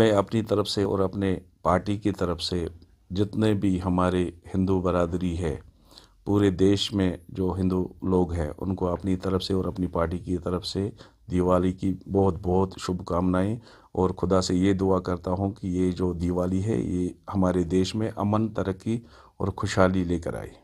मैं अपनी तरफ से और अपने पार्टी की तरफ से जितने भी हमारे हिंदू बरदरी है पूरे देश में जो हिंदू लोग हैं उनको अपनी तरफ से और अपनी पार्टी की तरफ से दिवाली की बहुत बहुत शुभकामनाएं और खुदा से ये दुआ करता हूँ कि ये जो दिवाली है ये हमारे देश में अमन तरक्की और खुशहाली लेकर आए